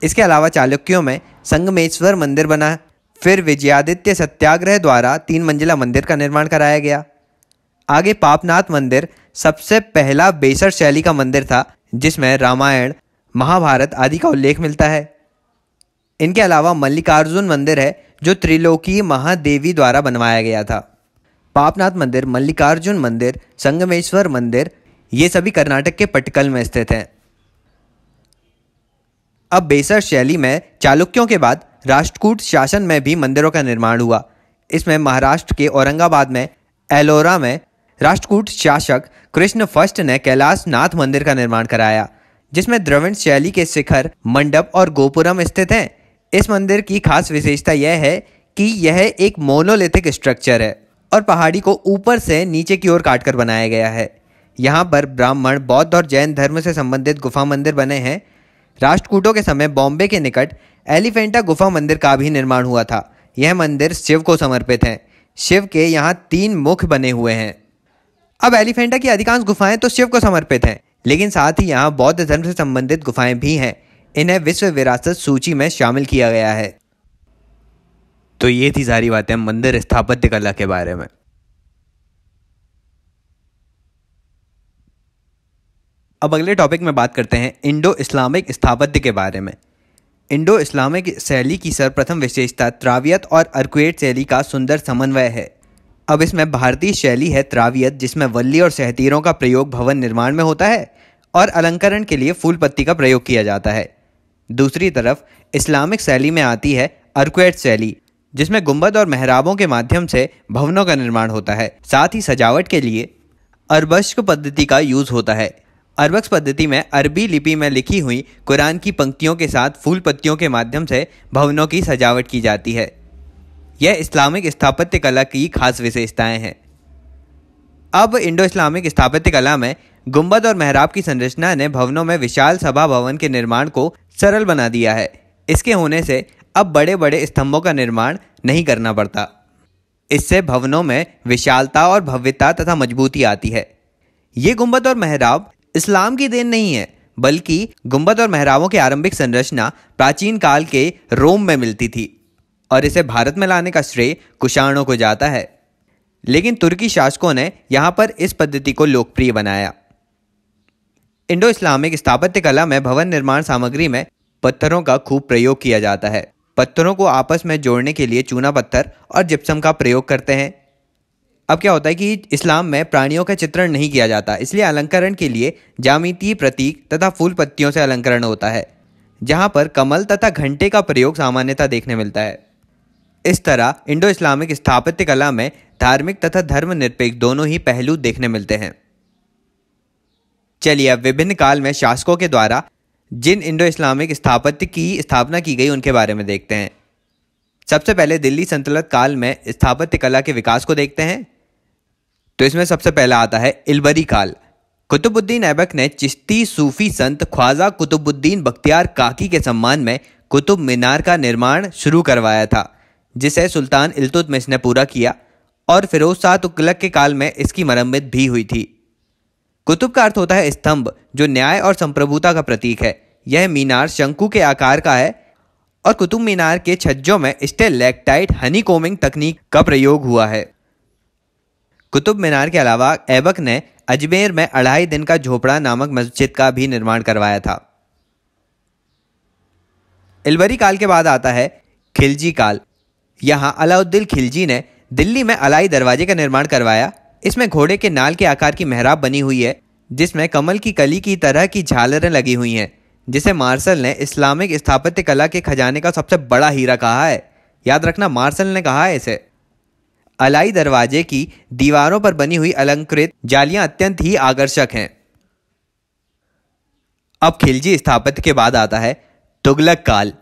Speaker 1: इसके अलावा चालुक्यों में संगमेश्वर मंदिर बना फिर विजयादित्य सत्याग्रह द्वारा तीन मंजिला मंदिर का निर्माण कराया गया आगे पापनाथ मंदिर सबसे पहला बेसर शैली का मंदिर था जिसमें रामायण महाभारत आदि का उल्लेख मिलता है इनके अलावा मल्लिकार्जुन मंदिर है जो त्रिलोकी महादेवी द्वारा बनवाया गया था पापनाथ मंदिर मल्लिकार्जुन मंदिर संगमेश्वर मंदिर ये सभी कर्नाटक के पटकल में स्थित हैं अब बेसर शैली में चालुक्यों के बाद राष्ट्रकूट शासन में भी मंदिरों का निर्माण हुआ इसमें महाराष्ट्र के औरंगाबाद में एलोरा में राष्ट्रकूट शासक कृष्ण फर्स्ट ने कैलाश नाथ मंदिर का निर्माण कराया जिसमें द्रविड़ शैली के शिखर मंडप और गोपुरम स्थित हैं इस मंदिर की खास विशेषता यह है कि यह एक मोनोलिथिक स्ट्रक्चर है और पहाड़ी को ऊपर से नीचे की ओर काटकर बनाया गया है यहाँ पर ब्राह्मण बौद्ध और जैन धर्म से संबंधित गुफा मंदिर बने हैं राष्ट्रकूटों के समय बॉम्बे के निकट एलिफेंटा गुफा मंदिर का भी निर्माण हुआ था यह मंदिर शिव को समर्पित है शिव के यहाँ तीन मुख बने हुए हैं अब एलिफेंटा की अधिकांश गुफाएं तो शिव को समर्पित हैं लेकिन साथ ही यहाँ बौद्ध धर्म से संबंधित गुफाएं भी हैं इन्हें विश्व विरासत सूची में शामिल किया गया है तो ये थी सारी बातें मंदिर स्थापत्य कला के बारे में अब अगले टॉपिक में बात करते हैं इंडो इस्लामिक स्थापत्य के बारे में इंडो इस्लामिक शैली की सर्वप्रथम विशेषता त्रावियत और अर्कुएट शैली का सुंदर समन्वय है अब इसमें भारतीय शैली है त्रावियत जिसमें वल्ली और शहतीरों का प्रयोग भवन निर्माण में होता है और अलंकरण के लिए फूल पत्ती का प्रयोग किया जाता है दूसरी तरफ इस्लामिक शैली में आती है अर्कुएट शैली जिसमें गुंबद और मेहराबों के माध्यम से भवनों का निर्माण होता है साथ ही सजावट के लिए अरबश्क पद्धति का यूज होता है अरबक्स पद्धति में अरबी लिपि में लिखी हुई कुरान की पंक्तियों के साथ फूल पत्तियों के माध्यम से भवनों की सजावट की जाती है यह इस्लामिक स्थापत्य कला की खास विशेषताएं हैं अब इंडो इस्लामिक स्थापत्य कला में गुंबद और मेहराब की संरचना ने भवनों में विशाल सभा भवन के निर्माण को सरल बना दिया है इसके होने से अब बड़े बड़े स्तंभों का निर्माण नहीं करना पड़ता इससे भवनों में विशालता और भव्यता तथा मजबूती आती है ये गुंबद और मेहराब इस्लाम की देन नहीं है बल्कि गुंबद और मेहराबों की आरंभिक संरचना प्राचीन काल के रोम में मिलती थी और इसे भारत में लाने का श्रेय कुषाणों को जाता है लेकिन तुर्की शासकों ने यहाँ पर इस पद्धति को लोकप्रिय बनाया इंडो इस्लामिक स्थापत्य कला में भवन निर्माण सामग्री में पत्थरों का खूब प्रयोग किया जाता है पत्थरों को आपस में जोड़ने के लिए चूना पत्थर और जिप्सम का प्रयोग करते हैं अब क्या होता है कि इस्लाम में प्राणियों का चित्रण नहीं किया जाता इसलिए अलंकरण के लिए जामितीय प्रतीक तथा फूल पत्तियों से अलंकरण होता है जहाँ पर कमल तथा घंटे का प्रयोग सामान्यता देखने मिलता है इस तरह इंडो इस्लामिक स्थापत्य कला में धार्मिक तथा धर्मनिरपेक्ष दोनों ही पहलू देखने मिलते हैं चलिए अब विभिन्न काल में शासकों के द्वारा जिन इंडो इस्लामिक स्थापत्य की स्थापना की गई उनके बारे में देखते हैं सबसे पहले दिल्ली संतुलत काल में स्थापत्य कला के विकास को देखते हैं तो इसमें सबसे पहला आता है इलबरी काल कुतुबुद्दीन ऐबक ने चिश्ती सूफी संत ख्वाजा कुतुबुद्दीन बख्तियार काकी के सम्मान में कुतुब मीनार का निर्माण शुरू करवाया था जिसे सुल्तान में ने पूरा किया और फिरोज शाह तुगलक के काल में इसकी मरम्मत भी हुई थी कुतुब का अर्थ होता है स्तंभ जो न्याय और संप्रभुता का प्रतीक है यह मीनार शंकु के आकार का है और कुतुब मीनार के छज्जों में स्टेलेक्टाइट हनी कोमिंग तकनीक का प्रयोग हुआ है कुतुब मीनार के अलावा ऐबक ने अजमेर में अढ़ाई दिन का झोपड़ा नामक मस्जिद का भी निर्माण करवाया था इलवरी काल के बाद आता है खिलजी काल यहाँ अलाउद्दीन खिलजी ने दिल्ली में अलाई दरवाजे का निर्माण करवाया इसमें घोड़े के नाल के आकार की मेहराब बनी हुई है जिसमें कमल की कली की तरह की झालरें लगी हुई हैं जिसे मार्शल ने इस्लामिक स्थापत्य कला के खजाने का सबसे बड़ा हीरा कहा है याद रखना मार्शल ने कहा है इसे अलाई दरवाजे की दीवारों पर बनी हुई अलंकृत जालियां अत्यंत ही आकर्षक हैं अब खिलजी स्थापत्य के बाद आता है तुगलक काल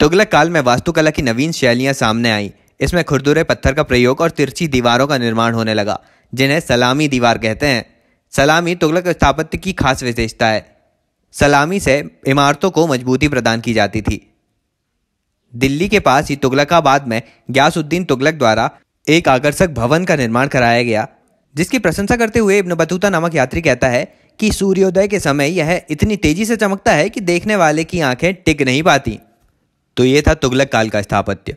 Speaker 1: तुगलक काल में वास्तुकला की नवीन शैलियां सामने आई इसमें खुरदुरे पत्थर का प्रयोग और तिरछी दीवारों का निर्माण होने लगा जिन्हें सलामी दीवार कहते हैं सलामी तुगलक स्थापत्य की खास विशेषता है सलामी से इमारतों को मजबूती प्रदान की जाती थी दिल्ली के पास ही तुगलकाबाद में ग्यासुद्दीन तुगलक द्वारा एक आकर्षक भवन का निर्माण कराया गया जिसकी प्रशंसा करते हुए इब्न बतूता नामक यात्री कहता है कि सूर्योदय के समय यह इतनी तेजी से चमकता है कि देखने वाले की आंखें टिक नहीं पाती तो यह था तुगलक काल का स्थापत्य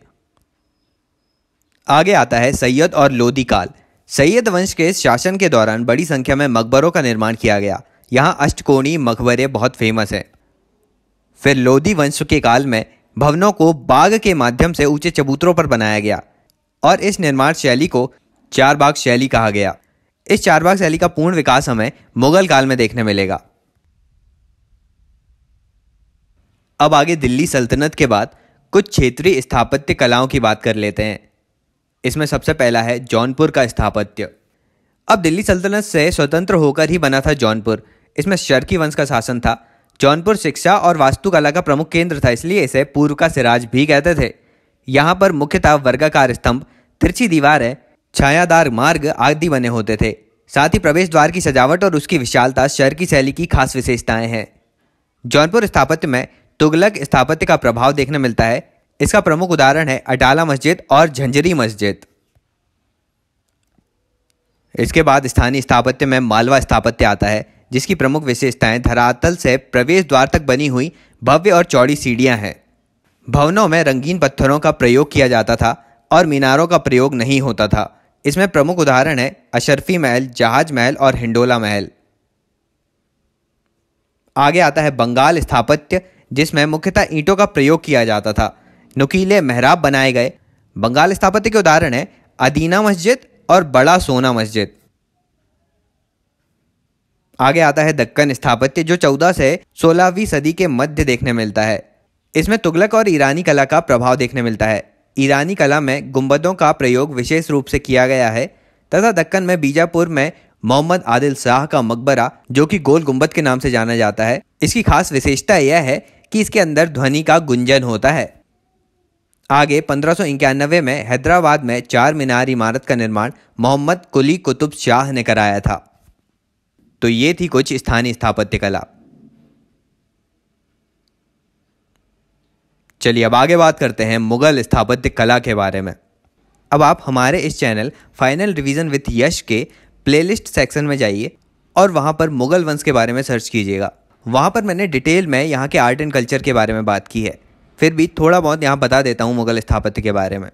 Speaker 1: आगे आता है सैयद और लोदी काल सैयद वंश के शासन के दौरान बड़ी संख्या में मकबरों का निर्माण किया गया यहाँ अष्टकोणी मकबरे बहुत फेमस हैं फिर लोदी वंश के काल में भवनों को बाग के माध्यम से ऊंचे चबूतरों पर बनाया गया और इस निर्माण शैली को चारबाग शैली कहा गया इस चारबाग शैली का पूर्ण विकास हमें मुगल काल में देखने मिलेगा अब आगे दिल्ली सल्तनत के बाद कुछ क्षेत्रीय स्थापत्य कलाओं की बात कर लेते हैं इसमें सबसे पहला है जौनपुर का स्थापत्य अब दिल्ली सल्तनत से स्वतंत्र होकर ही बना था जौनपुर इसमें शर्की वंश का शासन था जौनपुर शिक्षा और वास्तुकला का प्रमुख केंद्र था इसलिए इसे पूर्व का सिराज भी कहते थे यहाँ पर मुख्यतः वर्गाकार स्तंभ तिरछी दीवार छायादार मार्ग आदि बने होते थे साथ ही प्रवेश द्वार की सजावट और उसकी विशालता शहर की शैली की खास विशेषताएं हैं जौनपुर स्थापत्य में तुगलक स्थापत्य का प्रभाव देखने मिलता है इसका प्रमुख उदाहरण है अटाला मस्जिद और झंझरी मस्जिद इसके बाद स्थानीय स्थापत्य में मालवा स्थापत्य आता है जिसकी प्रमुख विशेषताएं धरातल से प्रवेश द्वार तक बनी हुई भव्य और चौड़ी सीढ़ियां हैं भवनों में रंगीन पत्थरों का प्रयोग किया जाता था और मीनारों का प्रयोग नहीं होता था इसमें प्रमुख उदाहरण है अशरफी महल जहाज महल और हिंडोला महल आगे आता है बंगाल स्थापत्य जिसमें मुख्यतः ईंटों का प्रयोग किया जाता था नुकीले मेहराब बनाए गए बंगाल स्थापत्य के उदाहरण है अदीना मस्जिद और बड़ा सोना मस्जिद आगे आता है दक्कन स्थापत्य जो चौदह से सोलहवीं सदी के मध्य देखने मिलता है इसमें तुगलक और ईरानी कला का प्रभाव देखने मिलता है ईरानी कला में गुंबदों का प्रयोग विशेष रूप से किया गया है तथा दक्कन में बीजापुर में मोहम्मद आदिल शाह का मकबरा जो कि गोल गुंबद के नाम से जाना जाता है इसकी खास विशेषता यह है कि इसके अंदर ध्वनि का गुंजन होता है आगे पंद्रह में हैदराबाद में चार मीनार इमारत का निर्माण मोहम्मद कुली कुतुब शाह ने कराया था तो ये थी कुछ स्थानीय स्थापत्य कला चलिए अब आगे बात करते हैं मुगल स्थापत्य कला के बारे में अब आप हमारे इस channel final revision with Yash के प्लेलिस्ट सेक्शन में जाइए और वहाँ पर मुगल वंश के बारे में सर्च कीजिएगा वहाँ पर मैंने डिटेल में यहाँ के आर्ट एंड कल्चर के बारे में बात की है फिर भी थोड़ा बहुत यहाँ बता देता हूँ मुगल स्थापत्य के बारे में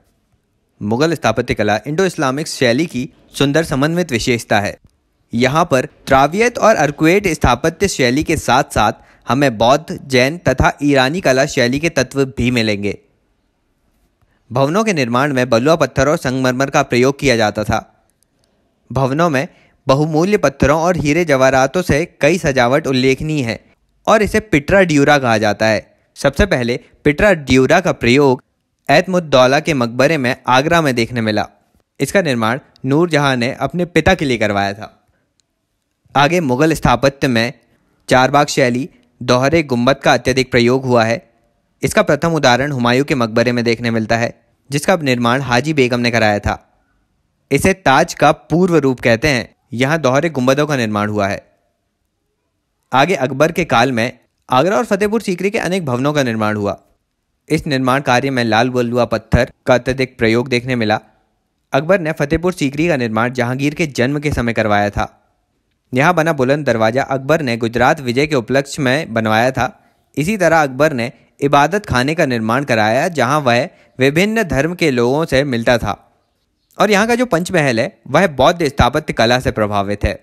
Speaker 1: मुगल स्थापत्य कला इंडो इस्लामिक शैली की सुंदर समन्वित विशेषता है यहाँ पर त्रावियत और अर्कुएट स्थापत्य शैली के साथ साथ हमें बौद्ध जैन तथा ईरानी कला शैली के तत्व भी मिलेंगे भवनों के निर्माण में बलुआ पत्थर और संगमरमर का प्रयोग किया जाता था भवनों में बहुमूल्य पत्थरों और हीरे जवाहरातों से कई सजावट उल्लेखनीय है और इसे पिटरा ड्यूरा कहा जाता है सबसे पहले पिटरा ड्यूरा का प्रयोग ऐतमुद्दौला के मकबरे में आगरा में देखने मिला इसका निर्माण नूरजहाँ ने अपने पिता के लिए करवाया था आगे मुगल स्थापत्य में चारबाग शैली दोहरे गुम्बद का अत्यधिक प्रयोग हुआ है इसका प्रथम उदाहरण हुमायूं के मकबरे में देखने मिलता है जिसका निर्माण हाजी बेगम ने कराया था इसे ताज का पूर्व रूप कहते हैं यहाँ दोहरे गुम्बदों का निर्माण हुआ है आगे अकबर के काल में आगरा और फतेहपुर सीकरी के अनेक भवनों का निर्माण हुआ इस निर्माण कार्य में लाल बलुआ पत्थर का अत्यधिक प्रयोग देखने मिला अकबर ने फतेहपुर सीकरी का निर्माण जहांगीर के जन्म के समय करवाया था यहाँ बना बुलंद दरवाज़ा अकबर ने गुजरात विजय के उपलक्ष्य में बनवाया था इसी तरह अकबर ने इबादत खाने का निर्माण कराया जहाँ वह विभिन्न धर्म के लोगों से मिलता था और यहाँ का जो पंचमहल है वह बौद्ध स्थापत्य कला से प्रभावित है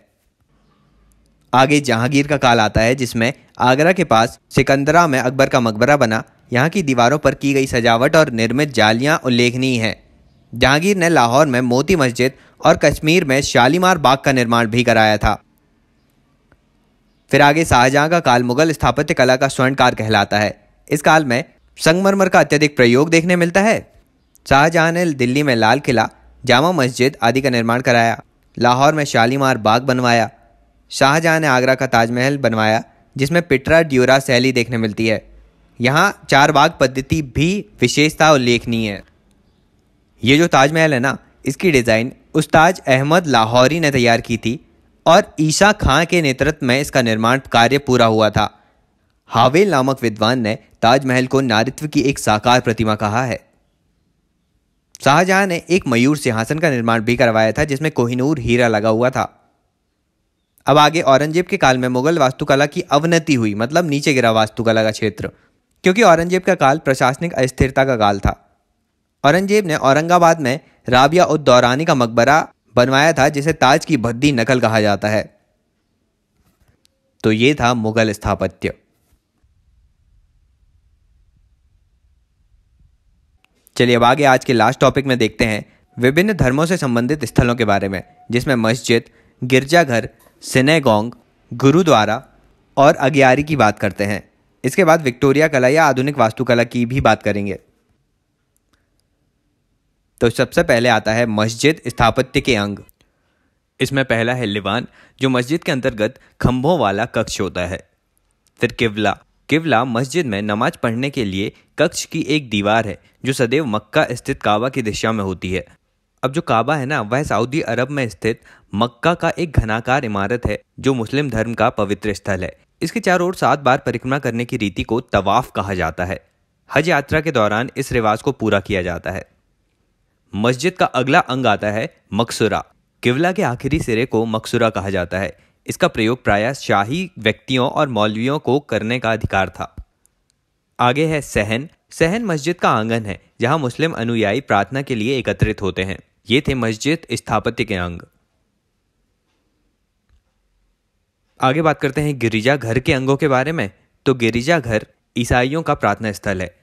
Speaker 1: आगे जहांगीर का काल आता है जिसमें आगरा के पास सिकंदरा में अकबर का मकबरा बना यहाँ की दीवारों पर की गई सजावट और निर्मित जालियाँ उल्लेखनीय हैं जहांगीर ने लाहौर में मोती मस्जिद और कश्मीर में शालीमार बाग का निर्माण भी कराया था फिर आगे शाहजहां का काल मुगल स्थापत्य कला का स्वर्णकार कहलाता है इस काल में संगमरमर का अत्यधिक प्रयोग देखने मिलता है शाहजहां ने दिल्ली में लाल किला जामा मस्जिद आदि का निर्माण कराया लाहौर में शालीमार बाग बनवाया शाहजहां ने आगरा का ताजमहल बनवाया जिसमें पिटरा ड्यूरा शैली देखने मिलती है यहाँ चार बाग पद्धति भी विशेषता उल्लेखनीय है ये जो ताजमहल है ना इसकी डिज़ाइन उस्ताज अहमद लाहौरी ने तैयार की थी और ईशा खां के नेतृत्व में इसका निर्माण कार्य पूरा हुआ था हावेल नामक विद्वान ने ताजमहल को नारित्व की एक साकार प्रतिमा कहा है शाहजहां ने एक मयूर सिंहासन का निर्माण भी करवाया था जिसमें कोहिनूर हीरा लगा हुआ था अब आगे औरंगजेब के काल में मुगल वास्तुकला की अवनति हुई मतलब नीचे गिरा वास्तुकला का क्षेत्र क्योंकि औरंगजेब का काल प्रशासनिक अस्थिरता का काल था औरंगजेब ने औरंगाबाद में राबिया उद दौरानी का मकबरा बनवाया था जिसे ताज की भद्दी नकल कहा जाता है तो ये था मुगल स्थापत्य चलिए अब आगे आज के लास्ट टॉपिक में देखते हैं विभिन्न धर्मों से संबंधित स्थलों के बारे में जिसमें मस्जिद गिरजाघर सिनेगोंग गुरुद्वारा और अग्यारी की बात करते हैं इसके बाद विक्टोरिया कला या आधुनिक वास्तुकला की भी बात करेंगे तो सबसे पहले आता है मस्जिद स्थापत्य के अंग इसमें पहला है लिवान जो मस्जिद के अंतर्गत खंभों वाला कक्ष होता है फिर किवला किवला मस्जिद में नमाज पढ़ने के लिए कक्ष की एक दीवार है जो सदैव मक्का स्थित काबा की दिशा में होती है अब जो काबा है ना वह सऊदी अरब में स्थित मक्का का एक घनाकार इमारत है जो मुस्लिम धर्म का पवित्र स्थल है इसके चारों ओर सात बार परिक्रमा करने की रीति को तवाफ कहा जाता है हज यात्रा के दौरान इस रिवाज को पूरा किया जाता है मस्जिद का अगला अंग आता है मकसुरा किवला के आखिरी सिरे को मकसुरा कहा जाता है इसका प्रयोग प्रायः शाही व्यक्तियों और मौलवियों को करने का अधिकार था आगे है सहन सहन मस्जिद का आंगन है जहां मुस्लिम अनुयायी प्रार्थना के लिए एकत्रित होते हैं ये थे मस्जिद स्थापत्य के अंग आगे बात करते हैं गिरिजा घर के अंगों के बारे में तो गिरिजा घर ईसाइयों का प्रार्थना स्थल है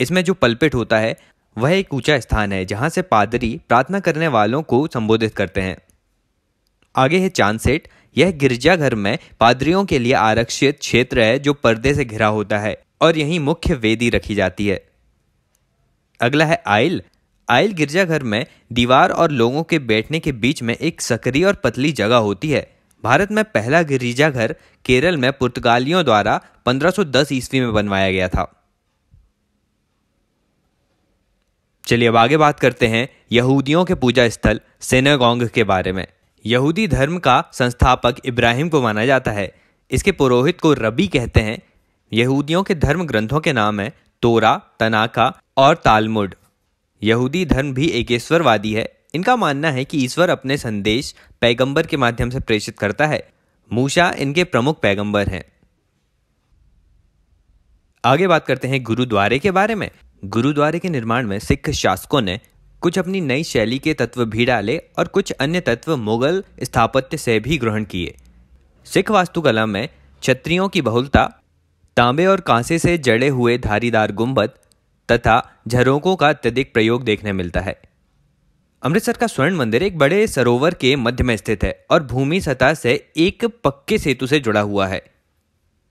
Speaker 1: इसमें जो पलपिट होता है वह एक ऊंचा स्थान है जहां से पादरी प्रार्थना करने वालों को संबोधित करते हैं आगे है चांद सेठ यह गिरजाघर में पादरियों के लिए आरक्षित क्षेत्र है जो पर्दे से घिरा होता है और यही मुख्य वेदी रखी जाती है अगला है आयल आयल गिरजाघर में दीवार और लोगों के बैठने के बीच में एक सकरी और पतली जगह होती है भारत में पहला गिरजाघर केरल में पुर्तगालियों द्वारा 1510 ईस्वी में बनवाया गया था चलिए अब आगे बात करते हैं यहूदियों के पूजा स्थल सेनागोंग के बारे में यहूदी धर्म का संस्थापक इब्राहिम को माना जाता है इसके पुरोहित को रबी कहते हैं यहूदियों के धर्म ग्रंथों के नाम है तोरा तनाका और तालमुड यहूदी धर्म भी ईश्वरवादी है इनका मानना है कि ईश्वर अपने संदेश पैगंबर के माध्यम से प्रेषित करता है मूसा इनके प्रमुख पैगंबर हैं आगे बात करते हैं गुरुद्वारे के बारे में गुरुद्वारे के निर्माण में सिख शासकों ने कुछ अपनी नई शैली के तत्व भी डाले और कुछ अन्य तत्व मुगल स्थापत्य से भी ग्रहण किए सिख वास्तुकला में छत्रियों की बहुलता तांबे और कांसे से जड़े हुए धारीदार गुंबद तथा झरोकों का अत्यधिक प्रयोग देखने मिलता है अमृतसर का स्वर्ण मंदिर एक बड़े सरोवर के मध्य में स्थित है और भूमि सतह से एक पक्के सेतु से जुड़ा हुआ है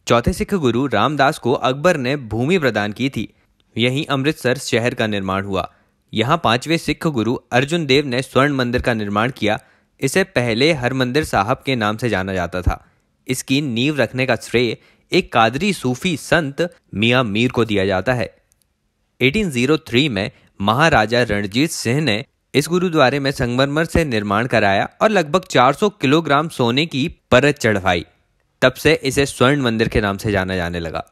Speaker 1: चौथे सिख गुरु रामदास को अकबर ने भूमि प्रदान की थी यहीं अमृतसर शहर का निर्माण हुआ यहाँ पांचवें सिख गुरु अर्जुन देव ने स्वर्ण मंदिर का निर्माण किया इसे पहले हरमंदिर साहब के नाम से जाना जाता था इसकी नींव रखने का श्रेय एक कादरी सूफी संत मिया मीर को दिया जाता है 1803 में महाराजा रणजीत सिंह ने इस गुरुद्वारे में संगमरमर से निर्माण कराया और लगभग 400 किलोग्राम सोने की परत चढ़वाई तब से इसे स्वर्ण मंदिर के नाम से जाना जाने लगा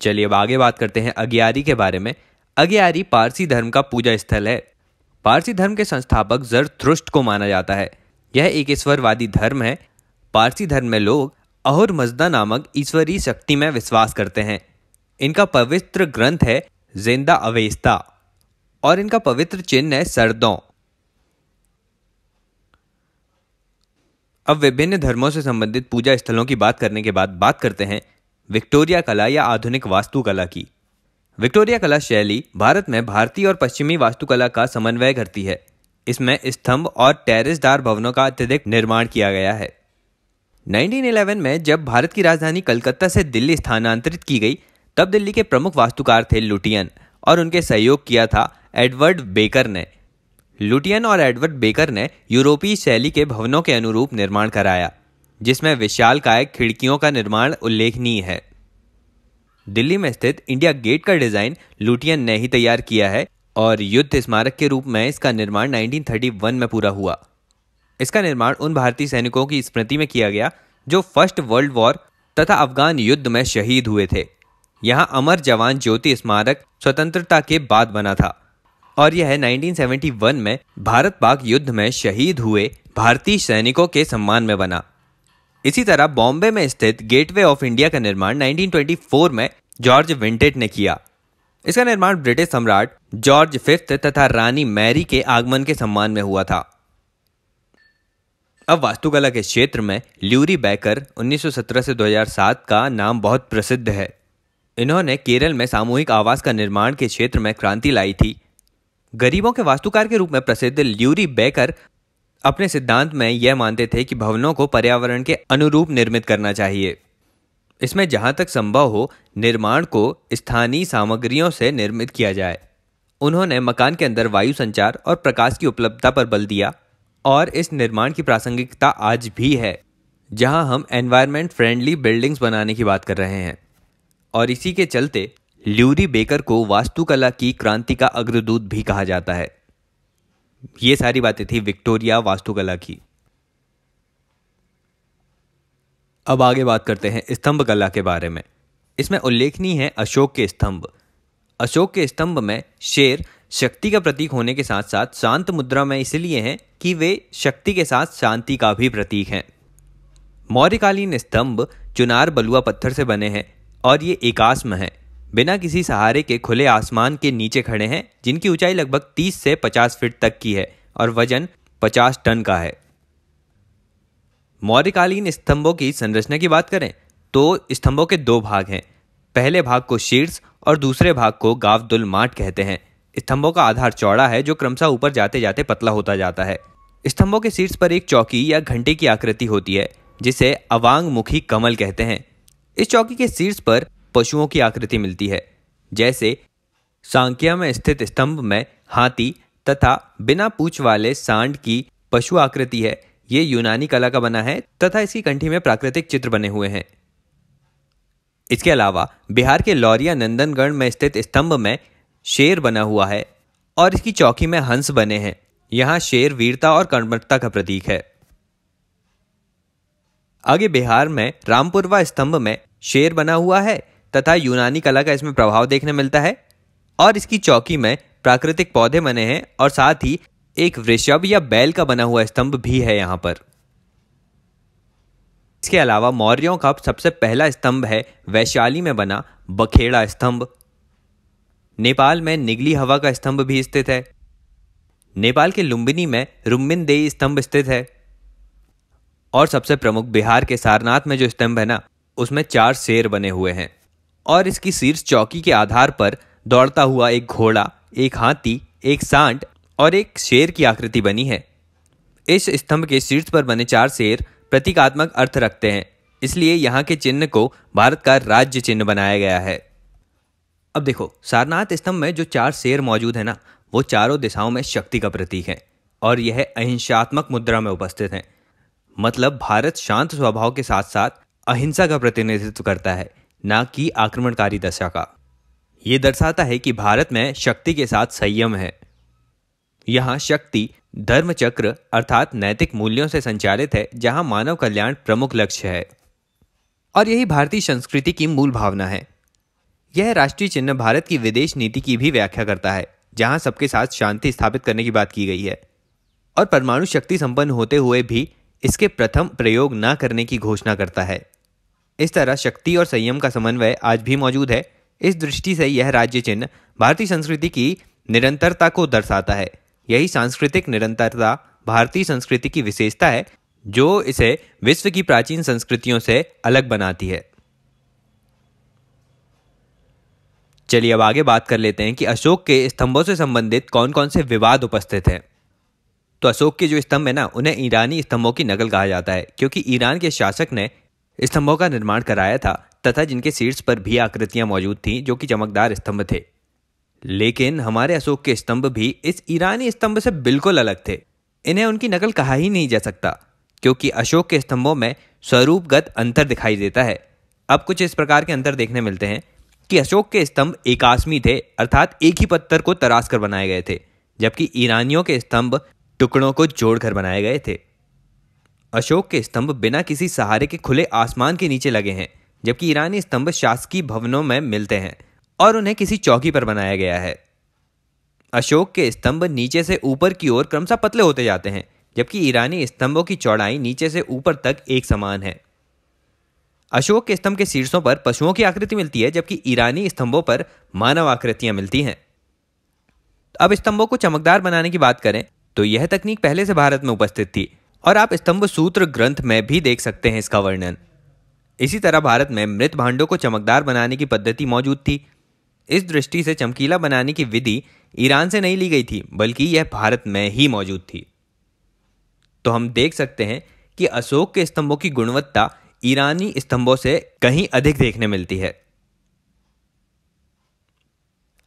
Speaker 1: चलिए अब आगे बात करते हैं अग्यारी के बारे में अग्यारी पारसी धर्म का पूजा स्थल है पारसी धर्म के संस्थापक जर थ्रुष्ट को माना जाता है यह एक ईश्वरवादी धर्म है पारसी धर्म में लोग अहुर मजदा नामक ईश्वरीय शक्ति में विश्वास करते हैं इनका पवित्र ग्रंथ है जेंदा अवेस्ता और इनका पवित्र चिन्ह है सरदों अब विभिन्न धर्मों से संबंधित पूजा स्थलों की बात करने के बाद बात करते हैं विक्टोरिया कला या आधुनिक वास्तुकला की विक्टोरिया कला शैली भारत में भारतीय और पश्चिमी वास्तुकला का समन्वय करती है इसमें स्तंभ और टेरिसदार भवनों का अत्यधिक निर्माण किया गया है 1911 में जब भारत की राजधानी कलकत्ता से दिल्ली स्थानांतरित की गई तब दिल्ली के प्रमुख वास्तुकार थे लुटियन और उनके सहयोग किया था एडवर्ड बेकर ने लुटियन और एडवर्ड बेकर ने यूरोपीय शैली के भवनों के अनुरूप निर्माण कराया जिसमें विशाल काय खिड़कियों का निर्माण उल्लेखनीय है दिल्ली में स्थित इंडिया गेट का डिजाइन लुटियन ने ही तैयार किया है और युद्ध स्मारक के रूप में इसका निर्माण 1931 में पूरा हुआ इसका निर्माण उन भारतीय सैनिकों की स्मृति में किया गया जो फर्स्ट वर्ल्ड वॉर तथा अफगान युद्ध में शहीद हुए थे यहाँ अमर जवान ज्योति स्मारक स्वतंत्रता के बाद बना था और यह 1971 में भारत पाक युद्ध में शहीद हुए भारतीय सैनिकों के सम्मान में बना इसी तरह बॉम्बे में स्थित गेटवे ऑफ इंडिया का निर्माण 1924 में जॉर्ज विंटेट ने किया इसका निर्माण ब्रिटिश सम्राट जॉर्ज फिफ्थ तथा रानी मैरी के आगमन के सम्मान में हुआ था अब वास्तुकला के क्षेत्र में ल्यूरी बैकर 1917 से 2007 का नाम बहुत प्रसिद्ध है इन्होंने केरल में सामूहिक आवास का निर्माण के क्षेत्र में क्रांति लाई थी गरीबों के वास्तुकार के रूप में प्रसिद्ध ल्यूरी बैकर अपने सिद्धांत में यह मानते थे कि भवनों को पर्यावरण के अनुरूप निर्मित करना चाहिए इसमें जहाँ तक संभव हो निर्माण को स्थानीय सामग्रियों से निर्मित किया जाए उन्होंने मकान के अंदर वायु संचार और प्रकाश की उपलब्धता पर बल दिया और इस निर्माण की प्रासंगिकता आज भी है जहां हम एनवायरनमेंट फ्रेंडली बिल्डिंग्स बनाने की बात कर रहे हैं और इसी के चलते ल्यूरी बेकर को वास्तुकला की क्रांति का अग्रदूत भी कहा जाता है ये सारी बातें थी विक्टोरिया वास्तुकला की अब आगे बात करते हैं स्तंभ कला के बारे में इसमें उल्लेखनीय है अशोक के स्तंभ अशोक के स्तंभ में शेर शक्ति का प्रतीक होने के साथ साथ शांत मुद्रा में इसलिए हैं कि वे शक्ति के साथ शांति का भी प्रतीक हैं मौर्यकालीन स्तंभ चुनार बलुआ पत्थर से बने हैं और ये एकास्म है बिना किसी सहारे के खुले आसमान के नीचे खड़े हैं जिनकी ऊंचाई लगभग 30 से 50 फीट तक की है और वजन 50 टन का है मौर्यकालीन स्तंभों की संरचना की बात करें तो स्तंभों के दो भाग हैं पहले भाग को शीर्ष और दूसरे भाग को गावदुल माट कहते हैं स्तंभों का आधार चौड़ा है जो क्रमशः ऊपर जाते जाते पतला होता जाता है स्तंभों के शीर्ष पर एक चौकी या घंटे की आकृति होती है जिसे अवांग मुखी कमल कहते हैं इस चौकी के शीर्ष पर पशुओं की आकृति मिलती है जैसे सांकिया में स्थित स्तंभ में हाथी तथा बिना पूछ वाले सांड की पशु आकृति है ये यूनानी कला का बना है तथा इसकी कंठी में प्राकृतिक चित्र बने हुए हैं इसके अलावा बिहार के लौरिया नंदनगढ़ में स्थित स्तंभ में शेर बना हुआ है और इसकी चौकी में हंस बने हैं यहाँ शेर वीरता और कर्मठता का प्रतीक है आगे बिहार में रामपुरवा स्तंभ में शेर बना हुआ है तथा यूनानी कला का इसमें प्रभाव देखने मिलता है और इसकी चौकी में प्राकृतिक पौधे बने हैं और साथ ही एक वृषभ या बैल का बना हुआ स्तंभ भी है यहाँ पर इसके अलावा मौर्यों का सबसे पहला स्तंभ है वैशाली में बना बखेड़ा स्तंभ नेपाल में निगली हवा का स्तंभ भी स्थित है नेपाल के लुम्बिनी में रुम्बिन देई स्तंभ स्थित है और सबसे प्रमुख बिहार के सारनाथ में जो स्तंभ है ना उसमें चार शेर बने हुए हैं और इसकी शीर्ष चौकी के आधार पर दौड़ता हुआ एक घोड़ा एक हाथी एक सांड और एक शेर की आकृति बनी है इस स्तंभ के शीर्ष पर बने चार शेर प्रतीकात्मक अर्थ रखते हैं इसलिए यहाँ के चिन्ह को भारत का राज्य चिन्ह बनाया गया है अब देखो सारनाथ स्तंभ में जो चार शेर मौजूद है ना वो चारों दिशाओं में शक्ति का प्रतीक है और यह अहिंसात्मक मुद्रा में उपस्थित हैं मतलब भारत शांत स्वभाव के साथ साथ अहिंसा का प्रतिनिधित्व करता है न कि आक्रमणकारी दशा का ये दर्शाता है कि भारत में शक्ति के साथ संयम है यहाँ शक्ति धर्म चक्र अर्थात नैतिक मूल्यों से संचालित है जहाँ मानव कल्याण प्रमुख लक्ष्य है और यही भारतीय संस्कृति की मूल भावना है यह राष्ट्रीय चिन्ह भारत की विदेश नीति की भी व्याख्या करता है जहां सबके साथ शांति स्थापित करने की बात की गई है और परमाणु शक्ति संपन्न होते हुए भी इसके प्रथम प्रयोग न करने की घोषणा करता है इस तरह शक्ति और संयम का समन्वय आज भी मौजूद है इस दृष्टि से यह राज्य चिन्ह भारतीय संस्कृति की निरंतरता को दर्शाता है यही सांस्कृतिक निरंतरता भारतीय संस्कृति की विशेषता है जो इसे विश्व की प्राचीन संस्कृतियों से अलग बनाती है चलिए अब आगे बात कर लेते हैं कि अशोक के स्तंभों से संबंधित कौन कौन से विवाद उपस्थित हैं तो अशोक के जो स्तंभ है ना उन्हें ईरानी स्तंभों की नकल कहा जाता है क्योंकि ईरान के शासक ने स्तंभों का निर्माण कराया था तथा जिनके शीर्ष पर भी आकृतियां मौजूद थीं जो कि चमकदार स्तंभ थे लेकिन हमारे अशोक के स्तंभ भी इस ईरानी स्तंभ से बिल्कुल अलग थे इन्हें उनकी नकल कहा ही नहीं जा सकता क्योंकि अशोक के स्तंभों में स्वरूपगत अंतर दिखाई देता है अब कुछ इस प्रकार के अंतर देखने मिलते हैं कि अशोक के स्तंभ एकास्मी थे अर्थात एक ही पत्थर को तराश कर बनाए गए थे जबकि ईरानियों के स्तंभ टुकड़ों को जोड़कर बनाए गए थे अशोक के स्तंभ बिना किसी सहारे के खुले आसमान के नीचे लगे हैं जबकि ईरानी स्तंभ शासकीय भवनों में मिलते हैं और उन्हें किसी चौकी पर बनाया गया है अशोक के स्तंभ नीचे से ऊपर की ओर क्रमशः पतले होते जाते हैं जबकि ईरानी स्तंभों की चौड़ाई नीचे से ऊपर तक एक समान है अशोक के स्तंभ के शीर्षों पर पशुओं की आकृति मिलती है जबकि ईरानी स्तंभों पर मानव आकृतियां मिलती हैं अब स्तंभों को चमकदार बनाने की बात करें तो यह तकनीक पहले से भारत में उपस्थित थी और आप स्तंभ सूत्र ग्रंथ में भी देख सकते हैं इसका वर्णन इसी तरह भारत में मृत भांडों को चमकदार बनाने की पद्धति मौजूद थी इस दृष्टि से चमकीला बनाने की विधि ईरान से नहीं ली गई थी बल्कि यह भारत में ही मौजूद थी तो हम देख सकते हैं कि अशोक के स्तंभों की गुणवत्ता ईरानी स्तंभों से कहीं अधिक देखने मिलती है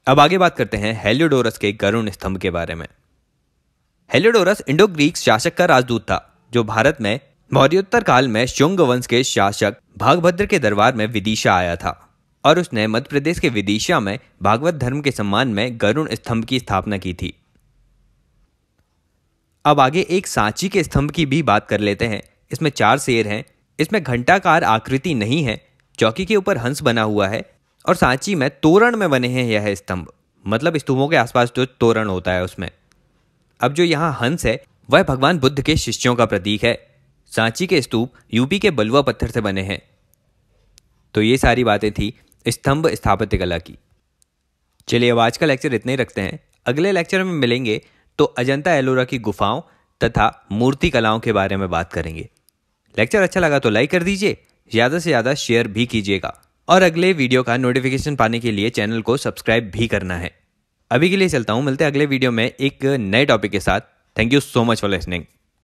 Speaker 1: अब आगे बात करते हैं हेलियोडोरस के गरुण स्तंभ के बारे में हेलियोडोरस इंडो ग्रीक शासक का राजदूत था जो भारत में मौर्योत्तर काल में शुंग वंश के शासक भागभद्र के दरबार में विदिशा आया था और उसने मध्य प्रदेश के विदिशा में भागवत धर्म के सम्मान में गरुण स्तंभ की स्थापना की थी अब आगे एक सांची के स्तंभ की भी बात कर लेते हैं इसमें चार शेर हैं इसमें घंटाकार आकृति नहीं है चौकी के ऊपर हंस बना हुआ है और सांची में तोरण में बने हैं यह स्तंभ मतलब स्तंभों के आसपास जो तोरण होता है उसमें अब जो यहाँ हंस है वह भगवान बुद्ध के शिष्यों का प्रतीक है सांची के स्तूप यूपी के बलुआ पत्थर से बने हैं तो ये सारी बातें थी स्तंभ स्थापत्य कला की चलिए अब आज का लेक्चर इतने ही रखते हैं अगले लेक्चर में मिलेंगे तो अजंता एलोरा की गुफाओं तथा मूर्ति कलाओं के बारे में बात करेंगे लेक्चर अच्छा लगा तो लाइक कर दीजिए ज़्यादा से ज़्यादा शेयर भी कीजिएगा और अगले वीडियो का नोटिफिकेशन पाने के लिए चैनल को सब्सक्राइब भी करना है अभी के लिए चलता हूँ मिलते हैं अगले वीडियो में एक नए टॉपिक के साथ Thank you so much for listening.